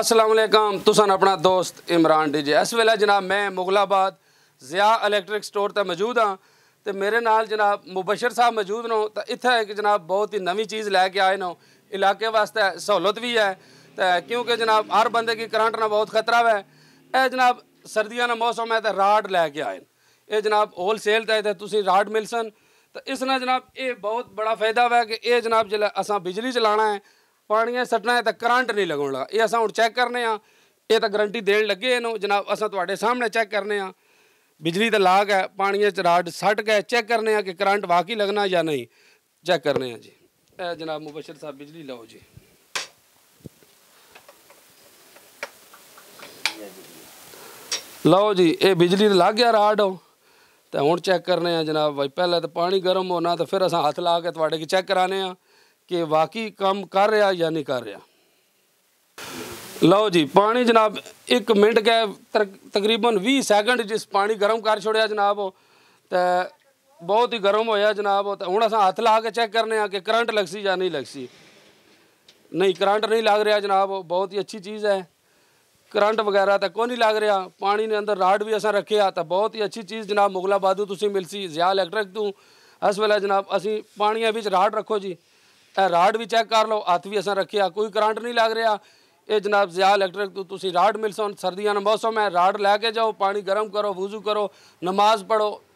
ਅਸਲਾਮ ਅਲੈਕਮ ਤੁਸਾਂ ਆਪਣਾ ਦੋਸਤ ਇਮਰਾਨ ਡੀਜੇ ਇਸ ਵੇਲੇ ਜਨਾਬ ਮੈਂ ਮੁਗਲਾਬਾਦ ਜ਼ਿਆ ਇਲੈਕਟ੍ਰਿਕ ਸਟੋਰ ਤੇ ਮੌਜੂਦ ਹਾਂ ਤੇ ਮੇਰੇ ਨਾਲ ਜਨਾਬ ਮੁਬਸ਼ਰ ਸਾਹਿਬ ਮੌਜੂਦ ਨੇ ਤਾਂ ਇੱਥੇ ਇੱਕ ਜਨਾਬ ਬਹੁਤ ਹੀ ਨਵੀਂ ਚੀਜ਼ ਲੈ ਕੇ ਆਏ ਨੇ ਇਲਾਕੇ ਵਾਸਤੇ ਸਹੂਲਤ ਵੀ ਹੈ ਤੇ ਕਿਉਂਕਿ ਜਨਾਬ ਹਰ ਬੰਦੇ ਕੀ ਕਰੰਟ ਨਾਲ ਬਹੁਤ ਖਤਰਾ ਹੈ ਇਹ ਜਨਾਬ ਸਰਦੀਆਂ ਦਾ ਮੌਸਮ ਹੈ ਤੇ ਰਾਡ ਲੈ ਕੇ ਆਏ ਇਹ ਜਨਾਬ ਹੋਲ ਸੇਲ ਤੇ ਤੇ ਤੁਸੀਂ ਰਾਡ ਮਿਲਸਨ ਤਾਂ ਇਸ ਨਾਲ ਜਨਾਬ ਇਹ ਬਹੁਤ ਬੜਾ ਫਾਇਦਾ ਹੈ ਕਿ ਇਹ ਜਨਾਬ ਜਿਹੜਾ ਅਸਾਂ ਬਿਜਲੀ ਚਲਾਣਾ ਹੈ ਪਾਣੀਆਂ ਸੱਟਣਾ ਤਾਂ ਕਰੰਟ ਨਹੀਂ ਲੱਗਣ ਲੱਗਾ ਇਹ ਅਸਾਂ ਹੁਣ ਚੈੱਕ ਕਰਨੇ ਆ ਇਹ ਤਾਂ ਗਰੰਟੀ ਦੇਣ ਲੱਗੇ ਇਹਨੂੰ ਜਨਾਬ ਅਸਾਂ ਤੁਹਾਡੇ ਸਾਹਮਣੇ ਚੈੱਕ ਕਰਨੇ ਆ ਬਿਜਲੀ ਦਾ ਲਾਗ ਹੈ ਪਾਣੀਆਂ ਚ ਰਾਡ ਸੱਟ ਗਏ ਚੈੱਕ ਕਰਨੇ ਆ ਕਿ ਕਰੰਟ ਵਾਕਈ ਲੱਗਣਾ ਜਾਂ ਨਹੀਂ ਚੈੱਕ ਕਰਨੇ ਆ ਜੀ ਇਹ ਜਨਾਬ ਮੁਬਸ਼ਰ ਸਾਹਿਬ ਬਿਜਲੀ ਲਾਓ ਜੀ ਲਓ ਜੀ ਇਹ ਬਿਜਲੀ ਲੱਗ ਗਿਆ ਰਾਡ ਤੇ ਹੁਣ ਚੈੱਕ ਕਰਨੇ ਆ ਜਨਾਬ ਭਾਈ ਪਹਿਲਾਂ ਤਾਂ ਪਾਣੀ ਗਰਮ ਹੋਣਾ ਤਾਂ ਫਿਰ ਅਸਾਂ ਹੱਥ ਲਾ ਕੇ ਤੁਹਾਡੇ ਕੋਲ ਚੈੱਕ ਕਰਾਣੇ ਆ ਕਿ ਵਾਕੀ ਕੰਮ ਕਰ ਰਿਹਾ ਜਾਂ ਨਹੀਂ ਕਰ ਰਿਹਾ ਲਓ ਜੀ ਪਾਣੀ ਜਨਾਬ 1 ਮਿੰਟ ਕੇ ਤਕਰੀਬਨ 20 ਸੈਕਿੰਡ ਜਿਸ ਪਾਣੀ ਗਰਮ ਕਰ ਛੋੜਿਆ ਜਨਾਬ ਤੇ ਬਹੁਤ ਹੀ ਗਰਮ ਹੋਇਆ ਜਨਾਬ ਤੇ ਹੁਣ ਅਸਾਂ ਹੱਥ ਲਾ ਕੇ ਚੈੱਕ ਕਰਨੇ ਆ ਕਿ ਕਰੰਟ ਲੱਗਸੀ ਜਾਂ ਨਹੀਂ ਲੱਗਸੀ ਨਹੀਂ ਕਰੰਟ ਨਹੀਂ ਲੱਗ ਰਿਹਾ ਜਨਾਬ ਬਹੁਤ ਹੀ ਅੱਛੀ ਚੀਜ਼ ਹੈ ਕਰੰਟ ਵਗੈਰਾ ਤਾਂ ਕੋਈ ਨਹੀਂ ਲੱਗ ਰਿਹਾ ਪਾਣੀ ਦੇ ਅੰਦਰ ਰਾਡ ਵੀ ਅਸਾਂ ਰੱਖਿਆ ਤਾਂ ਬਹੁਤ ਹੀ ਅੱਛੀ ਚੀਜ਼ ਜਨਾਬ ਮੁਗਲਾ ਬਾਦੂ ਤੁਸੀਂ ਮਿਲਸੀ ਜ਼ਿਆ ਇਲੈਕਟ੍ਰਿਕ ਤੋਂ ਅਸ ਵੇਲੇ ਜਨਾਬ ਅਸੀਂ ਪਾਣੀਆਂ ਵਿੱਚ ਰਾਡ ਰੱਖੋ ਜੀ ਇਹ ਰਾਡ ਵੀ ਚੈੱਕ ਕਰ ਲਓ ਹੱਥ ਵੀ ਅਸਾਂ ਰੱਖਿਆ ਕੋਈ ਕਰੰਟ ਨਹੀਂ ਲੱਗ ਰਿਹਾ ਇਹ ਜਨਾਬ ਜ਼ਿਆ ਇਲੈਕਟ੍ਰਿਕ ਤੁਸੀਂ ਰਾਡ ਮਿਲਸੋਂ ਸਰਦੀਆਂ ਦਾ ਮੌਸਮ ਹੈ ਰਾਡ ਲੈ ਕੇ ਜਾਓ ਪਾਣੀ ਗਰਮ ਕਰੋ ਵੁਜ਼ੂ ਕਰੋ ਨਮਾਜ਼ ਪੜੋ